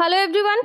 hello everyone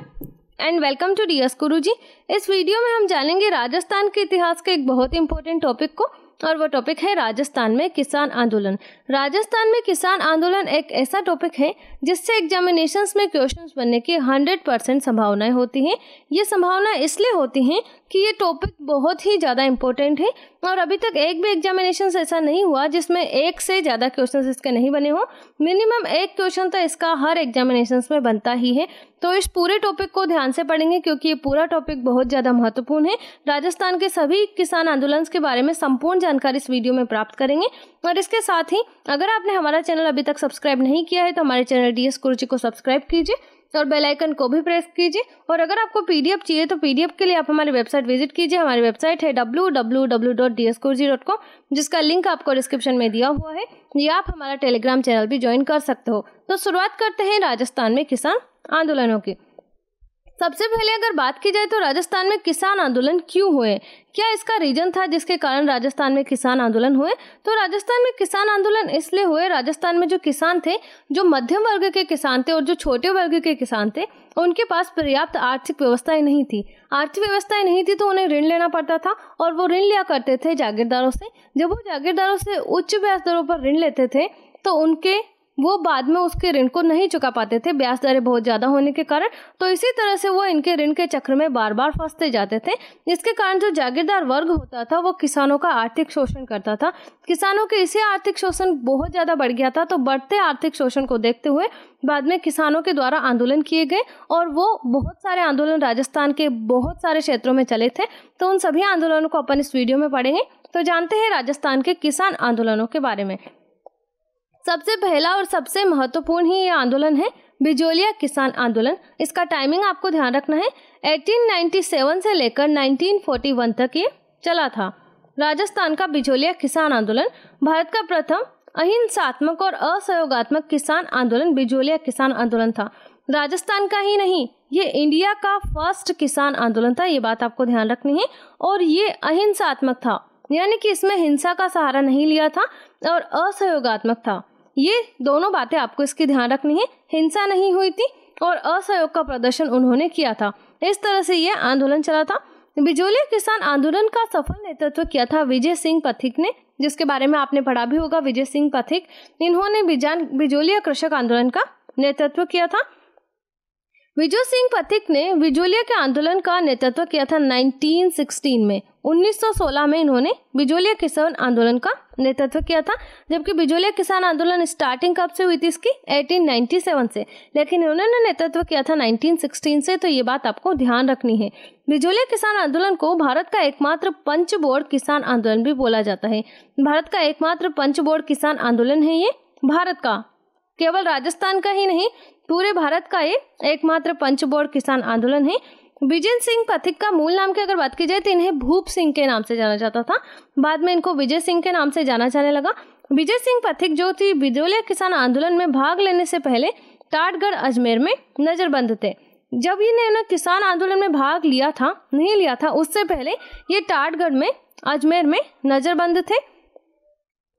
and welcome to D S Guru ji इस video में हम जानेंगे राजस्थान के इतिहास के एक बहुत इंपॉर्टेंट टॉपिक को और वो टॉपिक है राजस्थान में किसान आंदोलन राजस्थान में किसान आंदोलन एक ऐसा टॉपिक है जिससे एग्जामिनेशन में क्वेश्चन बनने की हंड्रेड परसेंट संभावनाएं होती हैं ये संभावना इसलिए होती हैं कि ये टॉपिक बहुत ही ज़्यादा इम्पोर्टेंट है और अभी तक एक भी एग्जामिनेशन ऐसा नहीं हुआ जिसमें एक से ज़्यादा क्वेश्चन इसके नहीं बने हों मिनिमम एक क्वेश्चन तो इसका हर एग्जामिनेशन में बनता ही है तो इस पूरे टॉपिक को ध्यान से पढ़ेंगे क्योंकि ये पूरा टॉपिक बहुत ज़्यादा महत्वपूर्ण है राजस्थान के सभी किसान आंदोलन के बारे में संपूर्ण जानकारी इस वीडियो में प्राप्त करेंगे और इसके साथ ही अगर आपने हमारा चैनल अभी तक सब्सक्राइब नहीं किया है तो हमारे चैनल डी एस को सब्सक्राइब कीजिए और बेल आइकन को भी प्रेस कीजिए और अगर आपको पीडीएफ चाहिए तो पीडीएफ के लिए आप हमारी वेबसाइट विजिट कीजिए हमारी वेबसाइट है www.dskurji.com जिसका लिंक आपको डिस्क्रिप्शन में दिया हुआ है या आप हमारा टेलीग्राम चैनल भी ज्वाइन कर सकते हो तो शुरुआत करते हैं राजस्थान में किसान आंदोलनों की सबसे पहले अगर बात की जाए तो राजस्थान में किसान आंदोलन क्यों हुए क्या इसका रीजन था जिसके कारण राजस्थान में किसान आंदोलन हुए तो राजस्थान में किसान आंदोलन इसलिए हुए राजस्थान में जो किसान थे जो मध्यम वर्ग के किसान थे और जो छोटे वर्ग के किसान थे उनके पास पर्याप्त आर्थिक व्यवस्थाएं नहीं थी आर्थिक व्यवस्थाएं नहीं थी तो उन्हें ऋण लेना पड़ता था और वो ऋण लिया करते थे जागीरदारों से जब वो जागीरदारों से उच्च ब्याज दरों पर ऋण लेते थे तो उनके वो बाद में उसके ऋण को नहीं चुका पाते थे ब्याज दरें बहुत ज़्यादा होने के कारण तो इसी तरह से वो इनके ऋण के चक्र में बार बार फंसते जाते थे इसके कारण जो जागीरदार वर्ग होता था वो किसानों का आर्थिक शोषण करता था किसानों के इसी आर्थिक शोषण बहुत ज़्यादा बढ़ गया था तो बढ़ते आर्थिक शोषण को देखते हुए बाद में किसानों के द्वारा आंदोलन किए गए और वो बहुत सारे आंदोलन राजस्थान के बहुत सारे क्षेत्रों में चले थे तो उन सभी आंदोलनों को अपन इस वीडियो में पढ़ेंगे तो जानते हैं राजस्थान के किसान आंदोलनों के बारे में सबसे पहला और सबसे महत्वपूर्ण ही ये आंदोलन है बिजोलिया किसान आंदोलन इसका टाइमिंग आपको ध्यान रखना है 1897 से लेकर 1941 तक ये चला था राजस्थान का बिजोलिया किसान आंदोलन भारत का प्रथम अहिंसात्मक और असहयोगात्मक किसान आंदोलन बिजोलिया किसान आंदोलन था राजस्थान का ही नहीं ये इंडिया का फर्स्ट किसान आंदोलन था ये बात आपको ध्यान रखनी है और ये अहिंसात्मक था यानी कि इसमें हिंसा का सहारा नहीं लिया था और असहयोगात्मक था ये दोनों बातें आपको इसकी ध्यान रखनी है हिंसा नहीं हुई थी और असहयोग का प्रदर्शन उन्होंने किया था इस तरह से यह आंदोलन चला था बिजोलिया किसान आंदोलन का सफल नेतृत्व किया था विजय सिंह पथिक ने जिसके बारे में आपने पढ़ा भी होगा विजय सिंह पथिक इन्होंने बिजान बिजोलिया कृषक आंदोलन का नेतृत्व किया था विजय सिंह पथिक ने बिजोलिया के आंदोलन का नेतृत्व किया था 1916 में 1916 में इन्होंने बिजोलिया किसान आंदोलन का नेतृत्व किया था जबकि बिजोलिया किसान आंदोलन स्टार्टिंग कब से हुई थी इसकी 1897 से लेकिन इन्होंने नेतृत्व किया था 1916 से तो ये बात आपको ध्यान रखनी है बिजोलिया किसान आंदोलन को भारत का एकमात्र पंच बोर्ड किसान आंदोलन भी बोला जाता है भारत का एकमात्र पंच बोर्ड किसान आंदोलन है ये भारत का केवल राजस्थान का ही नहीं पूरे भारत का ये एकमात्र पंच बोर्ड किसान आंदोलन है विजय सिंह पथिक का मूल नाम की अगर बात की जाए तो इन्हें भूप सिंह के नाम से जाना जाता था बाद में इनको विजय सिंह के नाम से जाना जाने लगा विजय सिंह पथिक जो थी बिजोलिया किसान आंदोलन में भाग लेने से पहले टाटगढ़ अजमेर में नज़रबंद थे जब इन्होंने किसान आंदोलन में भाग लिया था नहीं लिया था उससे पहले ये टाटगढ़ में अजमेर में नज़रबंद थे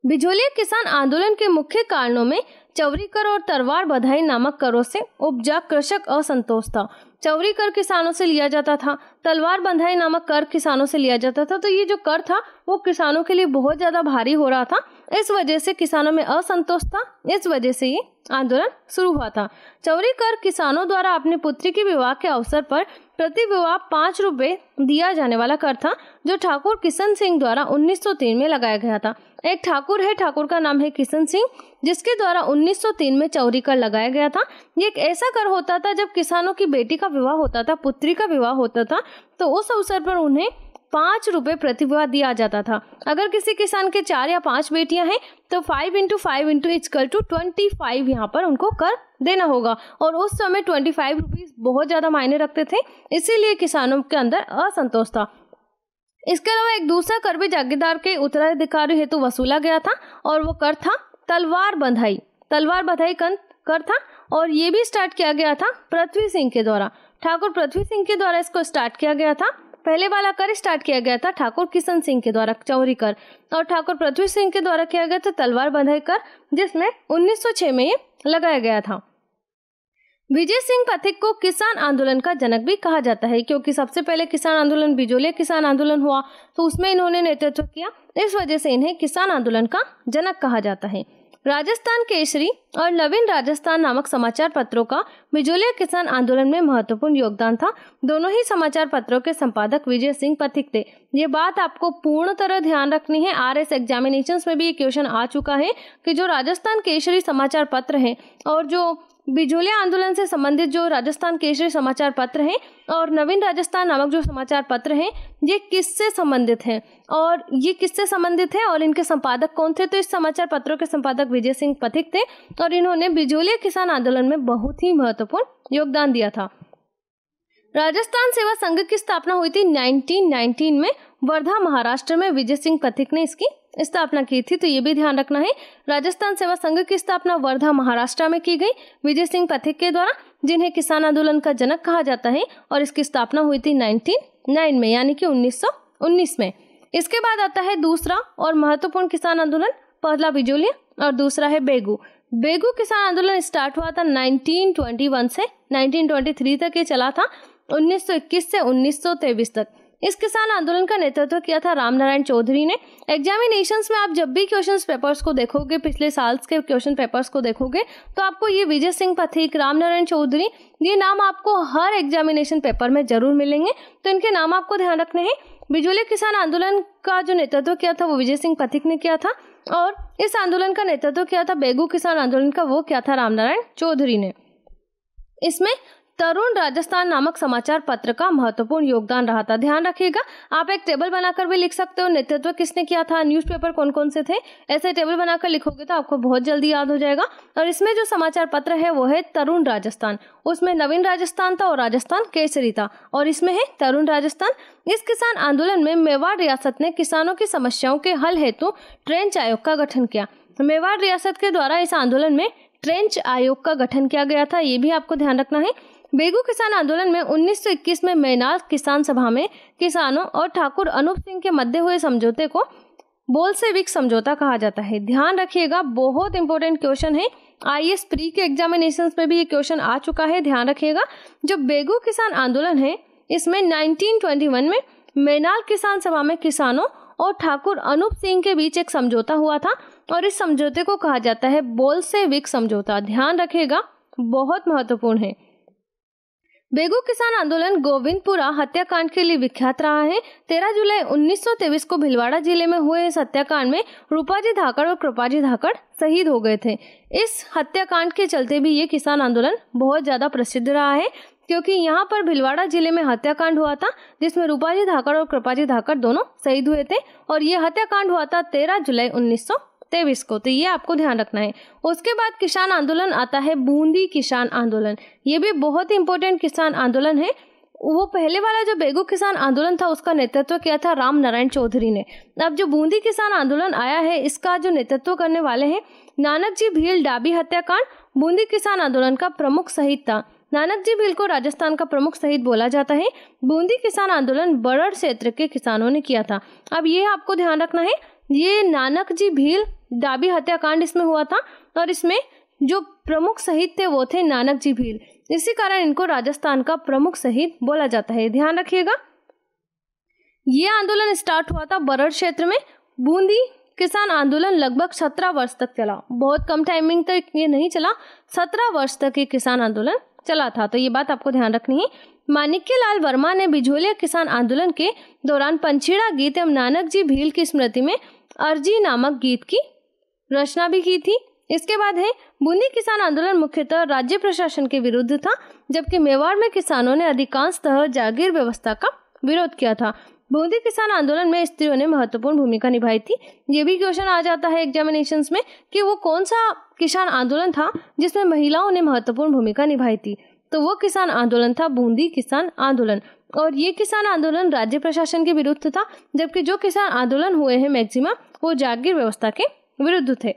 बिजोलिया किसान आंदोलन के मुख्य कारणों में चौरी कर और तरवार बधाई नामक करों से उपजा कृषक असंतोष था चौरी कर किसानों से लिया जाता था तलवार बंधाई नामक कर किसानों से लिया जाता था तो ये जो कर था वो किसानों के लिए बहुत ज़्यादा भारी हो रहा था इस वजह से किसानों में असंतोष था इस वजह से ये आंदोलन शुरू हुआ था चौरी कर किसानों द्वारा अपनी पुत्री के विवाह के अवसर पर प्रति विवाह पाँच रुपये दिया जाने वाला कर था जो ठाकुर किशन सिंह द्वारा 1903 में लगाया गया था एक ठाकुर है ठाकुर का नाम है किशन सिंह जिसके द्वारा 1903 में चौरी कर लगाया गया था ये एक ऐसा कर होता था जब किसानों की बेटी का विवाह होता था पुत्री का विवाह होता था तो उस अवसर पर उन्हें पांच रुपये प्रतिभा दिया जाता था अगर किसी किसान के चार या पांच बेटियां हैं तो five into five into is equal to twenty five यहाँ पर उनको कर देना होगा और उस समय ट्वेंटी फाइव रुपीज़ बहुत ज़्यादा मायने रखते थे इसीलिए किसानों के अंदर असंतोष था इसके अलावा एक दूसरा कर भी जागीरदार के उत्तराधिकारी हेतु तो वसूला गया था और वो कर था तलवार बंधाई तलवार बधाई कर था और ये भी स्टार्ट किया गया था पृथ्वी सिंह के द्वारा ठाकुर पृथ्वी सिंह के द्वारा इसको स्टार्ट किया गया था पहले वाला कर स्टार्ट किया गया था ठाकुर किशन सिंह के द्वारा चौरी कर और ठाकुर पृथ्वी सिंह के द्वारा किया गया था तलवार बंधाई कर जिसमें 1906 में ये लगाया गया था विजय सिंह पथिक को किसान आंदोलन का जनक भी कहा जाता है क्योंकि सबसे पहले किसान आंदोलन बिजोलिया किसान आंदोलन हुआ तो उसमें इन्होंने नेतृत्व किया इस वजह से इन्हें किसान आंदोलन का जनक कहा जाता है राजस्थान केसरी और नवीन राजस्थान नामक समाचार पत्रों का बिजोलिया किसान आंदोलन में महत्वपूर्ण योगदान था दोनों ही समाचार पत्रों के संपादक विजय सिंह पथिक थे ये बात आपको पूर्ण तरह ध्यान रखनी है आर एस एग्जामिनेशन में भी ये क्वेश्चन आ चुका है कि जो राजस्थान केसरी समाचार पत्र है और जो बिजोलिया आंदोलन से संबंधित जो राजस्थान केसरी समाचार पत्र हैं और नवीन राजस्थान नामक जो समाचार पत्र हैं ये किससे संबंधित हैं और ये किससे संबंधित है और इनके संपादक कौन थे तो इस समाचार पत्रों के संपादक विजय सिंह पथिक थे और इन्होंने बिजोलिया किसान आंदोलन में बहुत ही महत्वपूर्ण योगदान दिया था राजस्थान सेवा संघ की स्थापना हुई थी 1919 में वर्धा महाराष्ट्र में विजय सिंह पथिक ने इसकी स्थापना की थी तो ये भी ध्यान रखना है राजस्थान सेवा संघ की स्थापना वर्धा महाराष्ट्र में की गई विजय सिंह पथिक के द्वारा जिन्हें किसान आंदोलन का जनक कहा जाता है और इसकी स्थापना हुई थी 1909 में यानी कि उन्नीस में इसके बाद आता है दूसरा और महत्वपूर्ण किसान आंदोलन पहला बिजोलिया और दूसरा है बेगू बेगू किसान आंदोलन स्टार्ट हुआ था 1921 से 1923 तक ये चला था 1921 से 1923 तक इस किसान आंदोलन का नेतृत्व किया था रामनारायण चौधरी ने एग्जामिनेशंस में आप जब भी क्वेश्चन पेपर्स को देखोगे पिछले साल के क्वेश्चन पेपर्स को देखोगे तो आपको ये विजय सिंह पथिक रामनारायण चौधरी ये नाम आपको हर एग्जामिनेशन पेपर में जरूर मिलेंगे तो इनके नाम आपको ध्यान रखने हैं बिजोले किसान आंदोलन का जो नेतृत्व किया था वो विजय सिंह पथिक ने किया था और इस आंदोलन का नेतृत्व किया था बेगू किसान आंदोलन का वो क्या था रामनारायण चौधरी ने इसमें तरुण राजस्थान नामक समाचार पत्र का महत्वपूर्ण योगदान रहा था ध्यान रखिएगा आप एक टेबल बनाकर भी लिख सकते हो नेतृत्व किसने किया था न्यूज़पेपर कौन कौन से थे ऐसे टेबल बनाकर लिखोगे तो आपको बहुत जल्दी याद हो जाएगा और इसमें जो समाचार पत्र है वो है तरुण राजस्थान उसमें नवीन राजस्थान था और राजस्थान केसरी था और इसमें है तरुण राजस्थान इस किसान आंदोलन में मेवाड़ रियासत ने किसानों की समस्याओं के हल हेतु ट्रेंच आयोग का गठन किया मेवाड़ रियासत के द्वारा इस आंदोलन में ट्रेंच आयोग का गठन किया गया था ये भी आपको ध्यान रखना है बेगू किसान आंदोलन में 1921 में मैनाल किसान सभा में किसानों और ठाकुर अनूप सिंह के मध्य हुए समझौते को बोलसेविक समझौता कहा जाता है ध्यान रखिएगा बहुत इंपॉर्टेंट क्वेश्चन है आई एस प्री के एग्जामिनेशन में भी ये क्वेश्चन आ चुका है ध्यान रखिएगा जो बेगू किसान आंदोलन है इसमें 1921 में मैनाल किसान सभा में किसानों और ठाकुर अनूप सिंह के बीच एक समझौता हुआ था और इस समझौते को कहा जाता है बोल से विक समझौता ध्यान रखिएगा बहुत महत्वपूर्ण है बेगू किसान आंदोलन गोविंदपुरा हत्याकांड के लिए विख्यात रहा है 13 जुलाई 1923 को भिलवाड़ा जिले में हुए इस हत्याकांड में रूपाजी धाकड़ और कृपाजी धाकड़ शहीद हो गए थे इस हत्याकांड के चलते भी ये किसान आंदोलन बहुत ज़्यादा प्रसिद्ध रहा है क्योंकि यहाँ पर भिलवाड़ा जिले में हत्याकांड हुआ था जिसमें रूपाजी धाकड़ और कृपाजी धाकड़ दोनों शहीद हुए थे और ये हत्याकांड हुआ था तेरह जुलाई उन्नीस तेईस को तो ये आपको ध्यान रखना है उसके बाद किसान आंदोलन आता है बूंदी किसान आंदोलन ये भी बहुत ही इंपॉर्टेंट किसान आंदोलन है वो पहले वाला जो बेगू किसान आंदोलन था उसका नेतृत्व किया था राम नारायण चौधरी ने अब जो बूंदी किसान आंदोलन आया है इसका जो नेतृत्व करने वाले हैं नानक जी भील डाबी हत्याकांड बूंदी किसान आंदोलन का प्रमुख शहीद था नानक जी भील को राजस्थान का प्रमुख शहीद बोला जाता है बूंदी किसान आंदोलन बड़ क्षेत्र के किसानों ने किया था अब ये आपको ध्यान रखना है ये नानक जी भील डाबी हत्याकांड इसमें हुआ था और इसमें जो प्रमुख शहीद थे वो थे नानक जी भील इसी कारण इनको राजस्थान का प्रमुख शहीद बोला जाता है ध्यान रखिएगा ये आंदोलन स्टार्ट हुआ था बरड़ क्षेत्र में बूंदी किसान आंदोलन लगभग सत्रह वर्ष तक चला बहुत कम टाइमिंग तक ये नहीं चला सत्रह वर्ष तक ये किसान आंदोलन चला था तो ये बात आपको ध्यान रखनी है मानिक्य लाल वर्मा ने बिझोलिया किसान आंदोलन के दौरान पंचीड़ा गीत एवं नानक जी भील की स्मृति में अर्जी नामक गीत की रचना भी की थी इसके बाद है बूंदी किसान आंदोलन मुख्यतः राज्य प्रशासन के विरुद्ध था जबकि मेवाड़ में किसानों ने अधिकांशतः जागीर व्यवस्था का विरोध किया था बूंदी किसान आंदोलन में स्त्रियों ने महत्वपूर्ण भूमिका निभाई थी ये भी क्वेश्चन आ जाता है एग्जामिनेशन में कि वो कौन सा किसान आंदोलन था जिसमें महिलाओं ने महत्वपूर्ण भूमिका निभाई थी तो वो किसान आंदोलन था बूंदी किसान आंदोलन और ये किसान आंदोलन राज्य प्रशासन के विरुद्ध था जबकि जो किसान आंदोलन हुए हैं मैक्सिमम वो जागीर व्यवस्था के विरुद्ध थे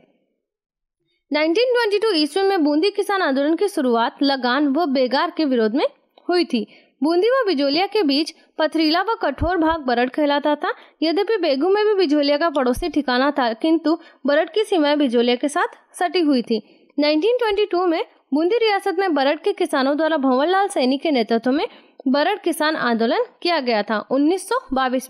1922 ईस्वी में बूंदी किसान आंदोलन की शुरुआत लगान व बेगार के विरोध में हुई थी बूंदी व बिजोलिया के बीच पथरीला व कठोर भाग बरड कहलाता था यद्यपि बेगू में भी बिजोलिया का पड़ोसी ठिकाना था किंतु बरड की सीमाएं बिजोलिया के साथ सटी हुई थी 1922 में बूंदी रियासत में बरड के किसानों द्वारा भंवरलाल सैनी के नेतृत्व में बरड किसान आंदोलन किया गया था उन्नीस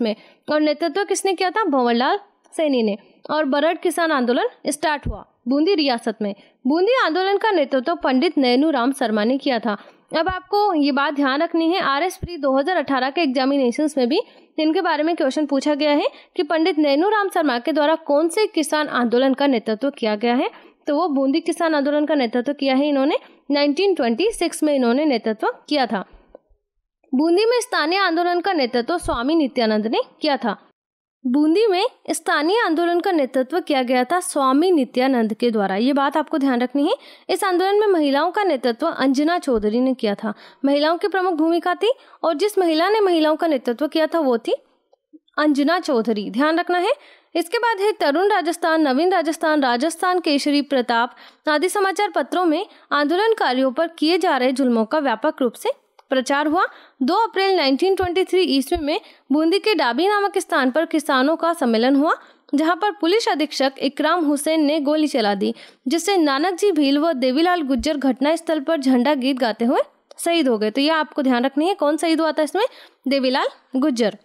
में और नेतृत्व किसने किया था भंवरलाल सैनी ने और बरड किसान आंदोलन स्टार्ट हुआ बूंदी रियासत में बूंदी आंदोलन का नेतृत्व तो पंडित नैनू राम शर्मा ने किया था अब आपको ये बात ध्यान रखनी है आर एस प्री दो के एग्जामिनेशन में भी इनके बारे में क्वेश्चन पूछा गया है कि पंडित नैनू राम शर्मा के द्वारा कौन से किसान आंदोलन का नेतृत्व किया गया है तो वो बूंदी किसान आंदोलन का नेतृत्व किया है इन्होंने 1926 में इन्होंने नेतृत्व किया था बूंदी में स्थानीय आंदोलन का नेतृत्व स्वामी नित्यानंद ने किया था बूंदी में स्थानीय आंदोलन का नेतृत्व किया गया था स्वामी नित्यानंद के द्वारा ये बात आपको ध्यान रखनी है इस आंदोलन में महिलाओं का नेतृत्व अंजना चौधरी ने किया था महिलाओं की प्रमुख भूमिका थी और जिस महिला ने महिलाओं का नेतृत्व किया था वो थी अंजना चौधरी ध्यान रखना है इसके बाद है तरुण राजस्थान नवीन राजस्थान राजस्थान केसरी प्रताप आदि समाचार पत्रों में आंदोलनकारियों पर किए जा रहे जुल्मों का व्यापक रूप से प्रचार हुआ 2 अप्रैल 1923 ईस्वी में बूंदी के डाबी नामक स्थान पर किसानों का सम्मेलन हुआ जहां पर पुलिस अधीक्षक इकराम हुसैन ने गोली चला दी जिससे नानक जी भील व देवीलाल गुज्जर घटना स्थल पर झंडा गीत गाते हुए शहीद हो गए तो यह आपको ध्यान रखनी है कौन शहीद हुआ था इसमें देवीलाल गुज्जर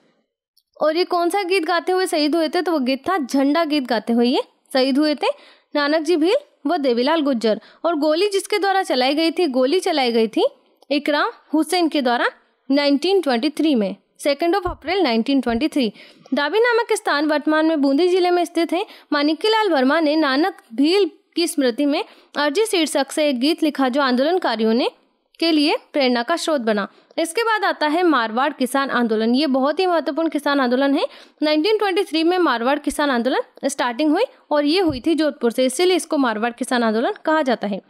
और ये कौन सा गीत गाते हुए शहीद हुए थे तो वो गीत था झंडा गीत गाते हुए ये शहीद हुए थे नानक जी भील व देवीलाल गुज्जर और गोली जिसके द्वारा चलाई गई थी गोली चलाई गई थी इकराम हुसैन के द्वारा 1923 में सेकेंड ऑफ अप्रैल 1923 दाबी नामक स्थान वर्तमान में बूंदी जिले में स्थित है मानिकीलाल वर्मा ने नानक भील की स्मृति में अर्जी शीर्षक से एक गीत लिखा जो आंदोलनकारियों ने के लिए प्रेरणा का स्रोत बना इसके बाद आता है मारवाड़ किसान आंदोलन ये बहुत ही महत्वपूर्ण किसान आंदोलन है 1923 में मारवाड़ किसान आंदोलन स्टार्टिंग हुई और ये हुई थी जोधपुर से इसीलिए इसको मारवाड़ किसान आंदोलन कहा जाता है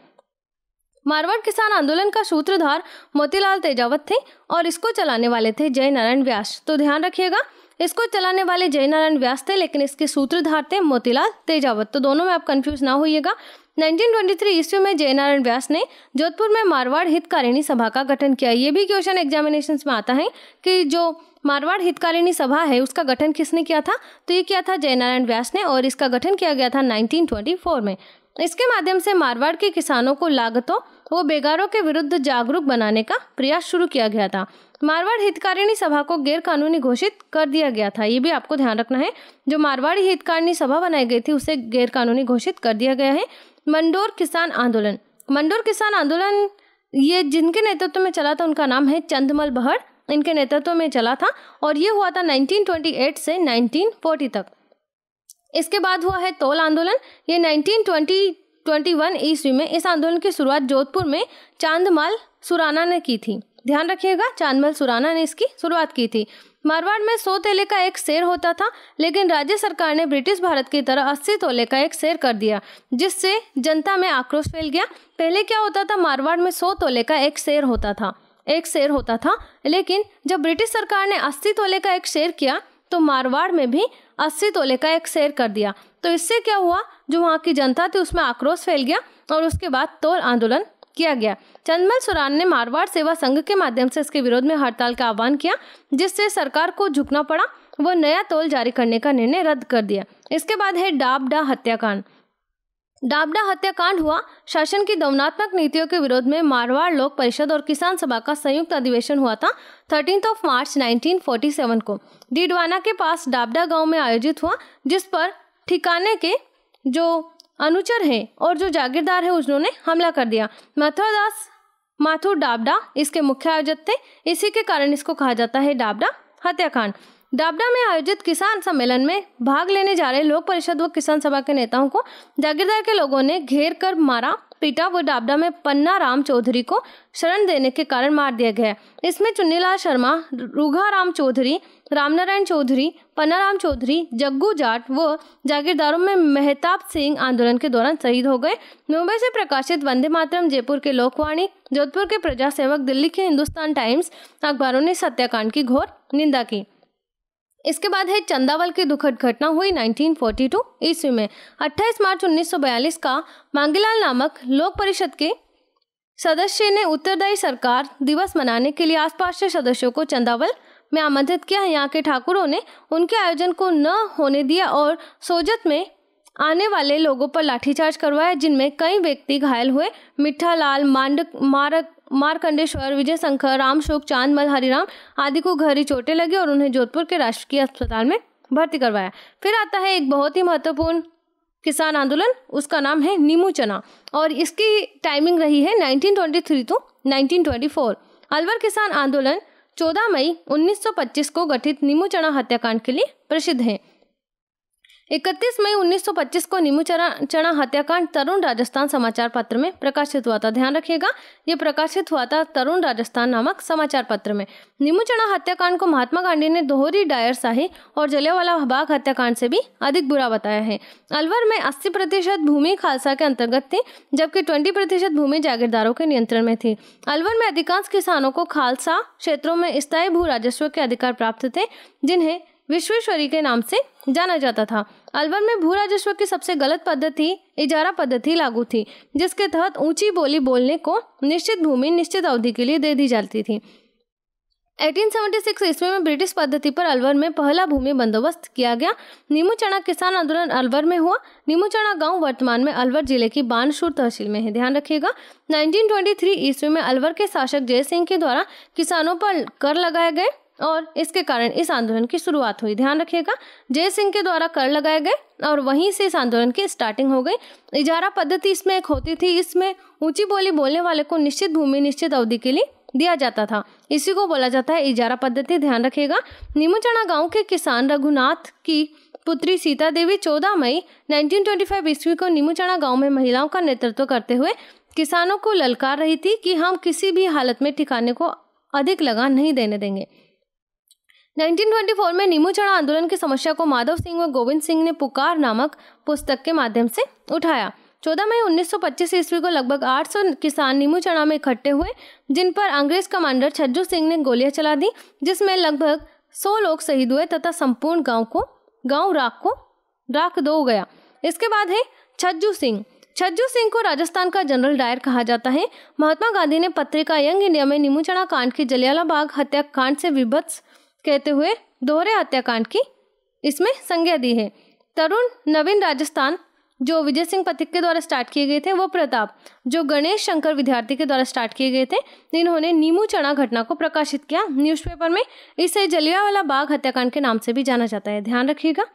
मारवाड़ किसान आंदोलन का सूत्रधार मोतीलाल तेजावत थे और इसको चलाने वाले थे जय नारायण व्यास तो ध्यान रखिएगा इसको चलाने वाले जय नारायण व्यास थे लेकिन इसके सूत्रधार थे मोतीलाल तेजावत तो दोनों में आप कंफ्यूज ना होइएगा 1923 ईस्वी में जयनारायण व्यास ने जोधपुर में मारवाड़ हितकारिणी सभा का गठन किया ये भी क्वेश्चन एग्जामिनेशन में आता है कि जो मारवाड़ हितकारिणी सभा है उसका गठन किसने किया था तो ये किया था जयनारायण व्यास ने और इसका गठन किया गया था 1924 में इसके माध्यम से मारवाड़ के किसानों को लागतों व बेगारों के विरुद्ध जागरूक बनाने का प्रयास शुरू किया गया था मारवाड़ हितकारिणी सभा को गैर कानूनी घोषित कर दिया गया था ये भी आपको ध्यान रखना है जो मारवाड़ी हितकारिणी सभा बनाई गई थी उसे गैर कानूनी घोषित कर दिया गया है मंडोर किसान आंदोलन मंडोर किसान आंदोलन ये जिनके नेतृत्व में चला था उनका नाम है चंदमल बहड़ इनके नेतृत्व में चला था और ये हुआ था 1928 से 1940 तक इसके बाद हुआ है तोल आंदोलन ये 1920 21 ईस्वी में इस आंदोलन की शुरुआत जोधपुर में चांदमाल सुराना ने की थी ध्यान रखिएगा चांदमल सुराना ने इसकी शुरुआत की थी मारवाड़ में सौ तोले का एक शेर होता था लेकिन राज्य सरकार ने ब्रिटिश भारत की तरह अस्सी तोले का एक शेर कर दिया जिससे जनता में आक्रोश फैल गया पहले क्या होता था मारवाड़ में सौ तोले का एक शेर होता था एक शेर होता था लेकिन जब ब्रिटिश सरकार ने अस्सी तोले का एक शेर किया तो मारवाड़ में भी अस्सी तोले का एक शेर कर दिया तो इससे क्या हुआ जो वहाँ की जनता थी उसमें आक्रोश फैल गया और उसके बाद तोल आंदोलन किया गया चंदमल सुरान ने मारवाड़ सेवा संघ के माध्यम से इसके विरोध में हड़ताल का आह्वान किया जिससे सरकार को झुकना पड़ा वो नया तोल जारी करने का निर्णय रद्द कर दिया इसके बाद है डाबडा हत्याकांड डाबडा हत्याकांड हुआ शासन की दमनात्मक नीतियों के विरोध में मारवाड़ लोक परिषद और किसान सभा का संयुक्त अधिवेशन हुआ था थर्टीन ऑफ मार्च 1947 को डीडवाना के पास डाबडा गांव में आयोजित हुआ जिस पर ठिकाने के जो अनुचर हैं और जो जागीरदार हैं उन्होंने हमला कर दिया मथुरादास माथुर डाबडा इसके मुख्य आयोजक थे इसी के कारण इसको कहा जाता है डाबडा हत्याकांड डाबडा में आयोजित किसान सम्मेलन में भाग लेने जा रहे लोक परिषद व किसान सभा के नेताओं को जागीरदार के लोगों ने घेर कर मारा पिता डाबडा में पन्ना राम चौधरी को शरण देने के कारण मार दिया गया इसमें चुन्नीलाल शर्मा रूघा राम चौधरी रामनारायण चौधरी पन्ना राम चौधरी जग्गू जाट व जागीरदारों में मेहताब सिंह आंदोलन के दौरान शहीद हो गए मुंबई से प्रकाशित वंदे मातरम जयपुर के लोकवाणी जोधपुर के प्रजा सेवक दिल्ली के हिंदुस्तान टाइम्स अखबारों ने सत्याकांड की घोर निंदा की इसके बाद है चंदावल की दुखद घटना हुई 1942 ईस्वी में 28 मार्च 1942 का मांगीलाल नामक लोक परिषद के सदस्य ने उत्तरदायी सरकार दिवस मनाने के लिए आसपास के सदस्यों को चंदावल में आमंत्रित किया यहाँ के ठाकुरों ने उनके आयोजन को न होने दिया और सोजत में आने वाले लोगों पर लाठीचार्ज करवाया जिनमें कई व्यक्ति घायल हुए मिठालाल मांडक मारक मारकंडेश्वर विजय शंकर रामशोक चांदमल हरिराम आदि को गहरी चोटें लगी और उन्हें जोधपुर के राजकीय अस्पताल में भर्ती करवाया फिर आता है एक बहुत ही महत्वपूर्ण किसान आंदोलन उसका नाम है नीमू चना और इसकी टाइमिंग रही है 1923 टू नाइनटीन अलवर किसान आंदोलन 14 मई 1925 को गठित नीमू चना हत्याकांड के लिए प्रसिद्ध है 31 मई 1925 को नीमू चना हत्याकांड तरुण राजस्थान समाचार पत्र में प्रकाशित हुआ था ध्यान रखिएगा ये प्रकाशित हुआ था तरुण राजस्थान नामक समाचार पत्र में नीमू चना हत्याकांड को महात्मा गांधी ने दोहरी डायर शाही और जलियावाला बाग हत्याकांड से भी अधिक बुरा बताया है अलवर में अस्सी प्रतिशत भूमि खालसा के अंतर्गत थी जबकि ट्वेंटी प्रतिशत भूमि जागीरदारों के नियंत्रण में थी अलवर में अधिकांश किसानों को खालसा क्षेत्रों में स्थायी भू राजस्व के अधिकार प्राप्त थे जिन्हें विश्वेश्वरी के नाम से जाना जाता था अलवर में भू राजस्व की सबसे गलत पद्धति इजारा पद्धति लागू थी जिसके तहत ऊंची बोली बोलने को निश्चित भूमि निश्चित अवधि के लिए दे दी जाती थी 1876 ईस्वी में ब्रिटिश पद्धति पर अलवर में पहला भूमि बंदोबस्त किया गया नीमूचना किसान आंदोलन अलवर में हुआ नीमूचना गांव वर्तमान में अलवर जिले की बानसूर तहसील में है ध्यान रखिएगा 1923 ईस्वी में अलवर के शासक जय सिंह के द्वारा किसानों पर कर लगाए गए और इसके कारण इस आंदोलन की शुरुआत हुई ध्यान रखिएगा जय सिंह के द्वारा कर लगाए गए और वहीं से इस आंदोलन की स्टार्टिंग हो गई इजारा पद्धति इसमें एक होती थी इसमें ऊंची बोली बोलने वाले को निश्चित भूमि निश्चित अवधि के लिए दिया जाता था इसी को बोला जाता है इजारा पद्धति ध्यान रखिएगा नीमुचना गांव के किसान रघुनाथ की पुत्री सीता देवी 14 मई 1925 ईस्वी को नीमुचना गांव में महिलाओं का नेतृत्व करते हुए किसानों को ललकार रही थी कि हम किसी भी हालत में ठिकाने को अधिक लगान नहीं देने देंगे 1924 में नीमू चढ़ा आंदोलन की समस्या को माधव सिंह व गोविंद सिंह ने पुकार नामक पुस्तक के माध्यम से उठाया 14 मई 1925 ईस्वी को लगभग 800 किसान नीमू चढ़ा में इकट्ठे हुए जिन पर अंग्रेज कमांडर छज्जू सिंह ने गोलियां चला दी जिसमें लगभग 100 लोग शहीद हुए तथा संपूर्ण गांव को गांव राख को राख दो गया इसके बाद है छज्जू सिंह छज्जू सिंह को राजस्थान का जनरल डायर कहा जाता है महात्मा गांधी ने पत्रिका यंग इंडिया में निमूचना कांड की जलियाला बाग हत्या से विभत्स कहते हुए दोहरे हत्याकांड की इसमें संज्ञा दी है तरुण नवीन राजस्थान जो विजय सिंह पथिक के द्वारा स्टार्ट किए गए थे वो प्रताप जो गणेश शंकर विद्यार्थी के द्वारा स्टार्ट किए गए थे इन्होंने नीमू चना घटना को प्रकाशित किया न्यूज़पेपर में इसे जलियावाला बाग हत्याकांड के नाम से भी जाना जाता है ध्यान रखिएगा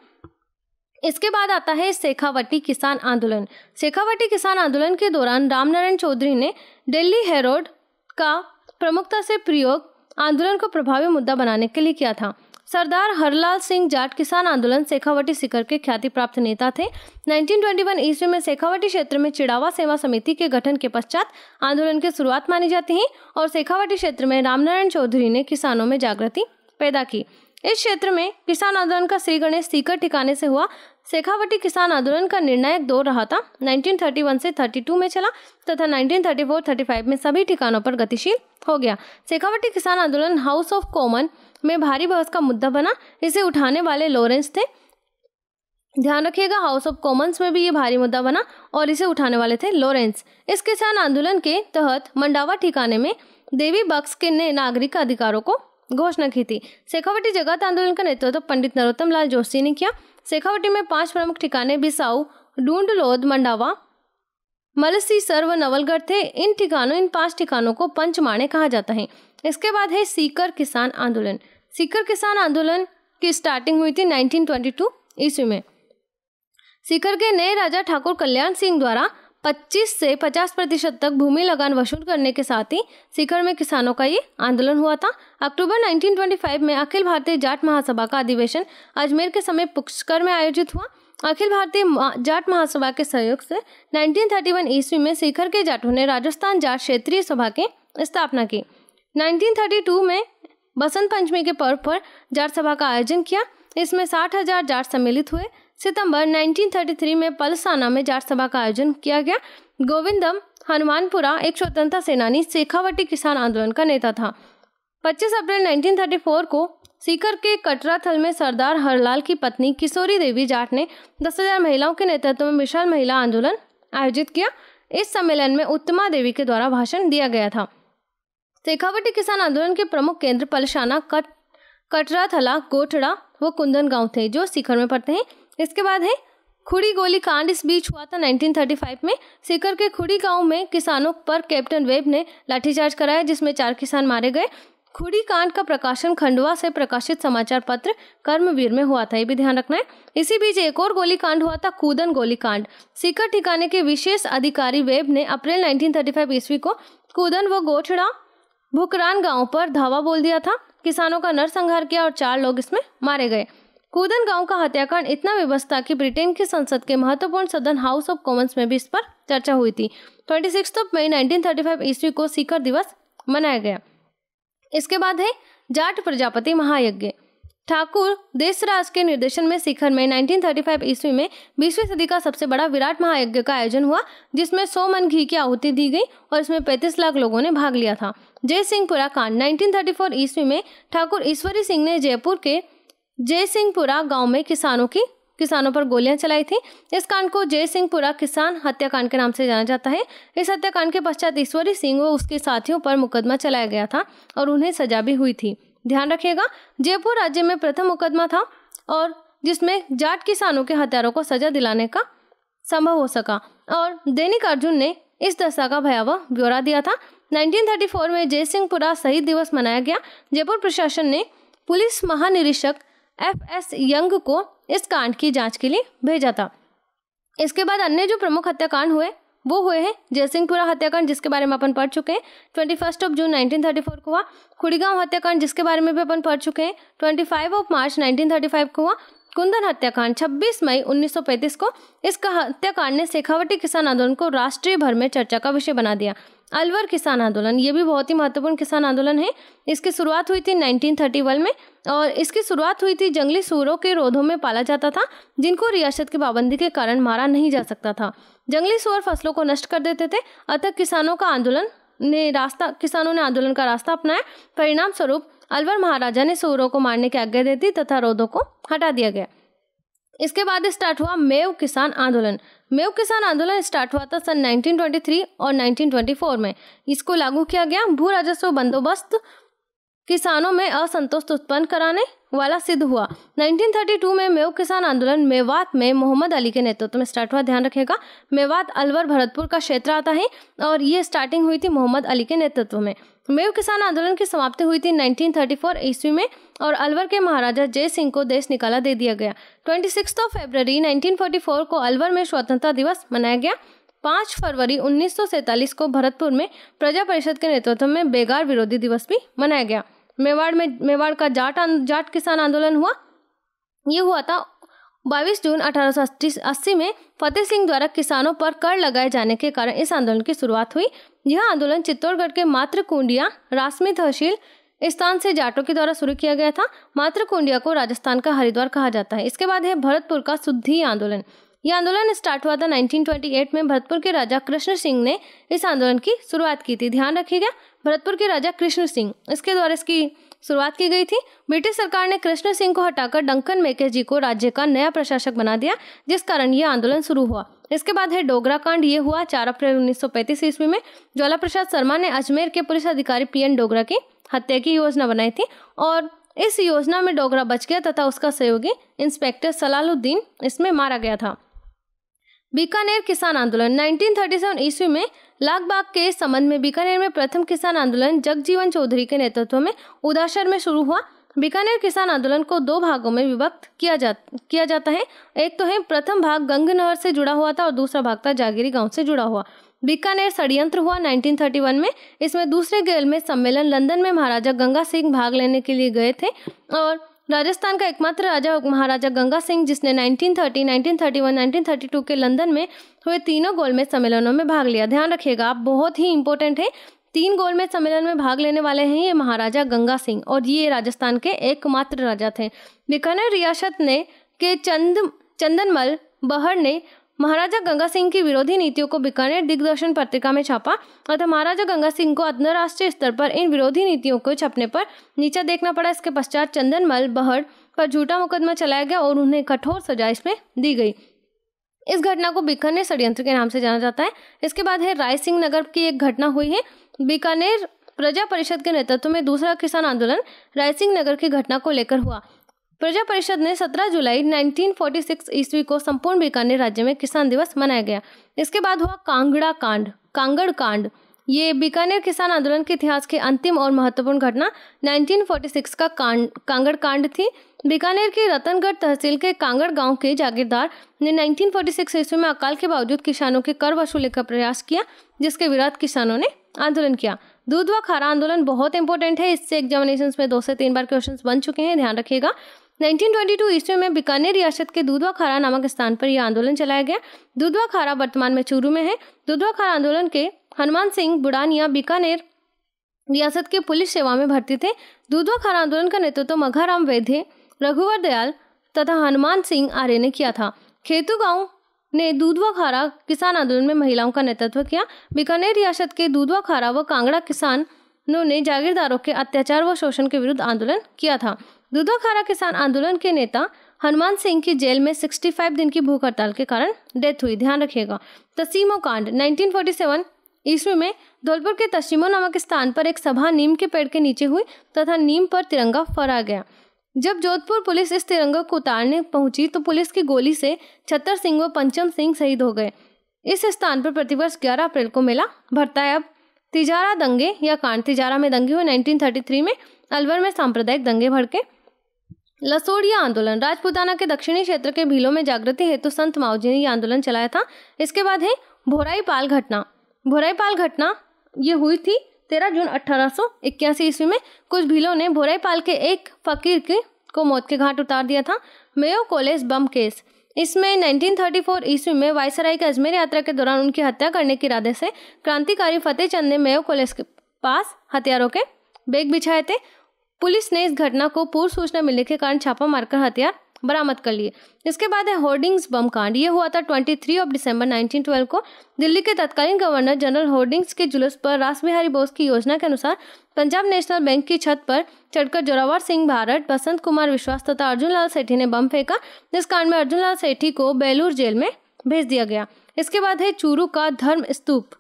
इसके बाद आता है शेखावटी किसान आंदोलन शेखावटी किसान आंदोलन के दौरान रामनारायण चौधरी ने दिल्ली हेरोड का प्रमुखता से प्रयोग आंदोलन को प्रभावी मुद्दा बनाने के लिए किया था सरदार हरलाल सिंह जाट किसान आंदोलन शेखावटी शिखर के ख्याति प्राप्त नेता थे 1921 ईस्वी में शेखावटी क्षेत्र में चिड़ावा सेवा समिति के गठन के पश्चात आंदोलन की शुरुआत मानी जाती है और शेखावटी क्षेत्र में रामनारायण चौधरी ने किसानों में जागृति पैदा की इस क्षेत्र में किसान आंदोलन का श्री गणेश सीकर ठिकाने से हुआ शेखावटी किसान आंदोलन का निर्णायक दौर रहा था 1931 से 32 में चला तथा 1934-35 में सभी ठिकानों पर गतिशील हो गया शेखावटी किसान आंदोलन हाउस ऑफ कॉमन में भारी बहस का मुद्दा बना इसे उठाने वाले लॉरेंस थे ध्यान रखिएगा हाउस ऑफ कॉमन्स में भी ये भारी मुद्दा बना और इसे उठाने वाले थे लॉरेंस इस किसान आंदोलन के तहत मंडावा ठिकाने में देवी बक्स के ने नागरिक अधिकारों को घोषणा की थी शेखावटी जगत आंदोलन का नेतृत्व तो पंडित नरोत्तम लाल जोशी ने किया शेखावटी में पांच प्रमुख ठिकाने बिसाऊ डूंडलोद मंडावा मलसीसर व नवलगढ़ थे इन ठिकानों इन पांच ठिकानों को पंचमाणे कहा जाता है इसके बाद है सीकर किसान आंदोलन सीकर किसान आंदोलन की स्टार्टिंग हुई थी 1922 ईस्वी में सीकर के नए राजा ठाकुर कल्याण सिंह द्वारा 25 से 50 प्रतिशत तक भूमि लगान वसूल करने के साथ ही शिखर में किसानों का ये आंदोलन हुआ था अक्टूबर 1925 में अखिल भारतीय जाट महासभा का अधिवेशन अजमेर के समय पुष्कर में आयोजित हुआ अखिल भारतीय जाट महासभा के सहयोग से 1931 ईस्वी में शिखर के जाटों ने राजस्थान जाट क्षेत्रीय सभा की स्थापना की 1932 में बसंत पंचमी के पर्व पर जाट सभा का आयोजन किया इसमें साठ हजार जाट सम्मिलित हुए सितंबर 1933 में पलसाना में जाट सभा का आयोजन किया गया गोविंदम हनुमानपुरा एक स्वतंत्रता सेनानी शेखावटी किसान आंदोलन का नेता था 25 अप्रैल 1934 को सीकर के कटरा थल में सरदार हरलाल की पत्नी किशोरी देवी जाट ने दस हजार महिलाओं के नेतृत्व में विशाल महिला आंदोलन आयोजित किया इस सम्मेलन में उत्तमा देवी के द्वारा भाषण दिया गया था शेखावटी किसान आंदोलन के प्रमुख केंद्र पलशाना कट कटरा थला गोठड़ा व कुंदन गांव थे जो सीकर में पड़ते हैं इसके बाद है खुड़ी गोली कांड इस बीच हुआ था 1935 में सीकर के खुड़ी गांव में किसानों पर कैप्टन वेब ने लाठीचार्ज कराया जिसमें चार किसान मारे गए खुड़ी कांड का प्रकाशन खंडवा से प्रकाशित समाचार पत्र कर्मवीर में हुआ था ये भी ध्यान रखना है इसी बीच एक और गोली कांड हुआ था कूदन गोली कांड सीकर ठिकाने के विशेष अधिकारी वेब ने अप्रैल 1935 ईस्वी को कूदन व गोठड़ा भुकरान गांव पर धावा बोल दिया था किसानों का नरसंहार किया और चार लोग इसमें मारे गए कूदन गांव का हत्याकांड इतना विवश था कि ब्रिटेन की संसद के महत्वपूर्ण सदन हाउस ऑफ कॉमन्स में भी इस पर चर्चा हुई थी twenty six of May nineteen thirty five ईस्वी को शिखर दिवस मनाया गया इसके बाद है जाट प्रजापति महायज्ञ ठाकुर देशराज के निर्देशन में शिखर में 1935 ईस्वी में बीसवीं सदी का सबसे बड़ा विराट महायज्ञ का आयोजन हुआ जिसमें सौ मन घी की आहुति दी गई और इसमें पैंतीस लाख लोगों ने भाग लिया था जय सिंहपुरा कांड 1934 ईस्वी में ठाकुर ईश्वरी सिंह ने जयपुर के जय सिंहपुरा गाँव में किसानों की किसानों पर गोलियां चलाई थी इस कांड को जय सिंहपुरा किसान हत्याकांड के नाम से जाना जाता है इस हत्याकांड के पश्चात ईश्वरी सिंह व उसके साथियों पर मुकदमा चलाया गया था और उन्हें सजा भी हुई थी ध्यान रखिएगा जयपुर राज्य में प्रथम मुकदमा था और जिसमें जाट किसानों के हत्यारों को सजा दिलाने का संभव हो सका और दैनिक अर्जुन ने इस दशा का भयावह ब्यौरा दिया था 1934 में जय सिंहपुरा शहीद दिवस मनाया गया जयपुर प्रशासन ने पुलिस महानिरीक्षक एफ एस यंग को इस कांड की जांच के लिए भेजा था इसके बाद अन्य जो प्रमुख हत्याकांड हुए वो हुए हैं जयसिंहपुरा हत्याकांड जिसके बारे में अपन पढ़ चुके हैं twenty first of June nineteen thirty four को हुआ खुड़ीगांव हत्याकांड जिसके बारे में भी अपन पढ़ चुके हैं twenty five of March nineteen five को हुआ कुंदन हत्याकांड 26 मई 1935 को इस हत्याकांड ने शेखावटी किसान आंदोलन को राष्ट्रीय भर में चर्चा का विषय बना दिया अलवर किसान आंदोलन ये भी बहुत ही महत्वपूर्ण किसान आंदोलन है इसकी शुरुआत हुई थी 1931 में और इसकी शुरुआत हुई थी जंगली सूरों के रोधों में पाला जाता था जिनको रियासत की पाबंदी के कारण मारा नहीं जा सकता था जंगली सुअर फसलों को नष्ट कर देते थे अतः किसानों का आंदोलन ने रास्ता किसानों ने आंदोलन का रास्ता अपनाया परिणाम स्वरूप अलवर महाराजा ने सुअरों को मारने की आज्ञा दे दी तथा रोदों को हटा दिया गया इसके बाद स्टार्ट हुआ मेव किसान आंदोलन मेव किसान आंदोलन स्टार्ट हुआ था सन 1923 और 1924 में इसको लागू किया गया भू राजस्व बंदोबस्त किसानों में असंतोष उत्पन्न कराने वाला सिद्ध हुआ 1932 में मेव किसान आंदोलन मेवात में मोहम्मद अली के नेतृत्व तो में स्टार्ट हुआ ध्यान रखेगा मेवात अलवर भरतपुर का क्षेत्र आता है और ये स्टार्टिंग हुई थी मोहम्मद अली के नेतृत्व में मेव किसान आंदोलन की समाप्ति हुई थी 1934 ईस्वी में और अलवर के महाराजा जय सिंह को देश निकाला दे दिया गया ट्वेंटी ऑफ फेबररी 1944 को अलवर में स्वतंत्रता दिवस मनाया गया पाँच फरवरी उन्नीस को भरतपुर में प्रजा परिषद के नेतृत्व में बेगार विरोधी दिवस भी मनाया गया मेवाड़ में मेवाड़ का जाट जाट किसान आंदोलन हुआ ये हुआ था बाईस जून 1880 में फतेह सिंह द्वारा किसानों पर कर लगाए जाने के कारण इस आंदोलन की शुरुआत हुई यह आंदोलन चित्तौड़गढ़ के मात्र कुंडिया रासमी तहसील स्थान से जाटों के द्वारा शुरू किया गया था मात्र कुंडिया को राजस्थान का हरिद्वार कहा जाता है इसके बाद है भरतपुर का शुद्धि आंदोलन यह आंदोलन स्टार्ट हुआ था 1928 में भरतपुर के राजा कृष्ण सिंह ने इस आंदोलन की शुरुआत की थी ध्यान रखिएगा भरतपुर के राजा कृष्ण सिंह इसके द्वारा इसकी शुरुआत की गई थी ब्रिटिश सरकार ने कृष्ण सिंह को हटाकर डंकन मेके जी को राज्य का नया प्रशासक बना दिया जिस कारण यह आंदोलन शुरू हुआ इसके बाद है डोगरा कांड ये हुआ चार अप्रैल पैंतीस ईस्वी में ज्वाला प्रसाद शर्मा ने अजमेर के पुलिस अधिकारी एन डोगरा की हत्या की योजना बनाई थी और इस योजना में डोगरा बच गया तथा उसका सहयोगी इंस्पेक्टर सलालुद्दीन इसमें मारा गया था बीकानेर किसान आंदोलन 1937 ईस्वी में लागबाग के संबंध में बीकानेर में प्रथम किसान आंदोलन जगजीवन चौधरी के नेतृत्व में उदाशर में शुरू हुआ बीकानेर किसान आंदोलन को दो भागों में विभक्त किया जा किया जाता है एक तो है प्रथम भाग गंगनहर से जुड़ा हुआ था और दूसरा भाग था जागीरी गांव से जुड़ा हुआ बीकानेर षडयंत्र हुआ 1931 में इसमें दूसरे गेल में सम्मेलन लंदन में महाराजा गंगा सिंह भाग लेने के लिए गए थे और राजस्थान का एकमात्र राजा महाराजा गंगा सिंह जिसने 1930, 1931, 1932 के लंदन में हुए तीनों गोलमेज सम्मेलनों में भाग लिया ध्यान रखिएगा आप बहुत ही इंपॉर्टेंट है तीन गोलमेज सम्मेलन में भाग लेने वाले हैं ये महाराजा गंगा सिंह और ये राजस्थान के एकमात्र राजा थे बीकानेर रियासत ने के चंद चंदनमल बहर ने महाराजा गंगा सिंह की विरोधी नीतियों को बीकानेर दिग्दर्शन पत्रिका में छापा अतः महाराजा गंगा सिंह को अंतर्राष्ट्रीय स्तर पर इन विरोधी नीतियों को छपने पर नीचा देखना पड़ा इसके पश्चात चंदनमल बहड़ पर झूठा मुकदमा चलाया गया और उन्हें कठोर सजा इसमें दी गई इस घटना को बीकानेर षड्यंत्र के नाम से जाना जाता है इसके बाद है राय सिंह नगर की एक घटना हुई है बीकानेर प्रजा परिषद के नेतृत्व में दूसरा किसान आंदोलन रायसिंह नगर की घटना को लेकर हुआ प्रजा परिषद ने 17 जुलाई 1946 ईस्वी को संपूर्ण बीकानेर राज्य में किसान दिवस मनाया गया इसके बाद हुआ कांगड़ा कांड कांगड़ कांड ये बीकानेर किसान आंदोलन के इतिहास की अंतिम और महत्वपूर्ण घटना 1946 का कांड कांगड़ कांड थी बीकानेर के रतनगढ़ तहसील के कांगड़ गांव के जागीरदार ने 1946 ईस्वी में अकाल के बावजूद किसानों के कर वसूली का प्रयास किया जिसके विरोध किसानों ने आंदोलन किया दूध व खारा आंदोलन बहुत इंपॉर्टेंट है इससे एग्जामिनेशन में दो से तीन बार क्वेश्चन बन चुके हैं ध्यान रखिएगा 1922 ईस्वी में बीकानेर रियासत के दूधवा खारा नामक स्थान पर यह आंदोलन चलाया गया दूधवा खारा वर्तमान में चूरू में है दूधवा खारा आंदोलन के हनुमान सिंह बुड़ानिया बीकानेर रियासत के पुलिस सेवा में भर्ती थे दूधवा खारा आंदोलन का नेतृत्व तो मघाराम वैद्य रघुवर दयाल तथा हनुमान सिंह आर्य ने किया था खेतु गांव ने दूधवा खारा किसान आंदोलन में महिलाओं का नेतृत्व किया बीकानेर रियासत के दूधवा खारा व कांगड़ा किसानों ने जागीरदारों के अत्याचार व शोषण के विरुद्ध आंदोलन किया था दुधाखारा किसान आंदोलन के नेता हनुमान सिंह की जेल में 65 दिन की भूख हड़ताल के कारण डेथ हुई ध्यान रखिएगा तसीमो कांड 1947 ईस्वी में धौलपुर के तस्मो नामक स्थान पर एक सभा नीम के पेड़ के नीचे हुई तथा नीम पर तिरंगा फहरा गया जब जोधपुर पुलिस इस तिरंगा को उतारने पहुंची तो पुलिस की गोली से छत्तर सिंह व पंचम सिंह शहीद हो गए इस स्थान पर प्रतिवर्ष 11 अप्रैल को मेला भरता है अब तिजारा दंगे या कांड तिजारा में दंगे हुए 1933 में अलवर में सांप्रदायिक दंगे भड़के लसोड़िया आंदोलन राजपूताना के दक्षिणी क्षेत्र के भीलों में जागृति हेतु संत माओजी ने यह आंदोलन चलाया था इसके बाद है भोराईपाल घटना भोराईपाल घटना ये हुई थी तेरह जून अठारह सौ इक्यासी ईस्वी में कुछ भीलों ने भोराईपाल के एक फकीर के को मौत के घाट उतार दिया था मेयो कॉलेज बम केस इसमें 1934 ईस्वी में वायसराय के अजमेर यात्रा के दौरान उनकी हत्या करने के इरादे से क्रांतिकारी फतेह चंद ने मेयो कॉलेज के पास हथियारों के बेग बिछाए थे पुलिस ने इस घटना को पूर्व सूचना मिलने के कारण छापा मारकर हथियार बरामद कर लिए इसके बाद है होर्डिंग्स बम कांड ये हुआ था 23 ऑफ दिसंबर 1912 को दिल्ली के तत्कालीन गवर्नर जनरल होर्डिंग्स के जुलूस पर रास बिहारी बोस की योजना के अनुसार पंजाब नेशनल बैंक की छत पर चढ़कर जोरावर सिंह भारत बसंत कुमार विश्वास तथा अर्जुन लाल सेठी ने बम फेंका जिस कांड में अर्जुन लाल सेठी को बेलूर जेल में भेज दिया गया इसके बाद है चूरू का धर्म स्तूप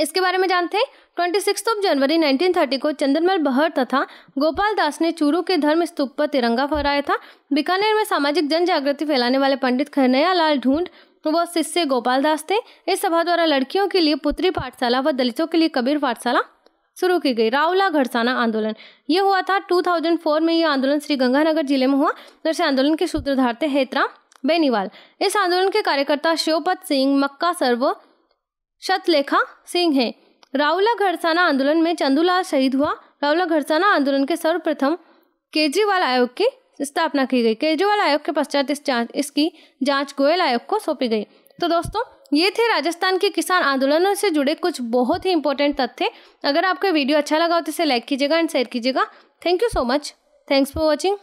इसके बारे में जानते हैं ट्वेंटी ऑफ जनवरी 1930 को चंद्रमल बहर तथा गोपाल दास ने चूरू के धर्म स्तूप पर तिरंगा फहराया था बीकानेर में सामाजिक जन जागृति फैलाने वाले पंडित खनैया लाल ढूंढ व शिष्य गोपाल दास थे इस सभा द्वारा लड़कियों के लिए पुत्री पाठशाला व दलितों के लिए कबीर पाठशाला शुरू की गई रावला घरसाना आंदोलन ये हुआ था 2004 में ये आंदोलन श्री गंगानगर जिले में हुआ जैसे आंदोलन के सूत्रधार थे हेतराम बेनीवाल इस आंदोलन के कार्यकर्ता शिवपत सिंह मक्का सर्व शतलेखा सिंह हैं रावला घरसाना आंदोलन में चंदूलाल शहीद हुआ रावला घरसाना आंदोलन के सर्वप्रथम केजरीवाल आयोग की स्थापना की गई केजरीवाल आयोग के पश्चात इस जांच इसकी जांच गोयल आयोग को सौंपी गई तो दोस्तों ये थे राजस्थान के किसान आंदोलनों से जुड़े कुछ बहुत ही इंपॉर्टेंट तथ्य अगर आपको वीडियो अच्छा लगा हो तो इसे लाइक कीजिएगा एंड शेयर कीजिएगा thank you so much thanks for watching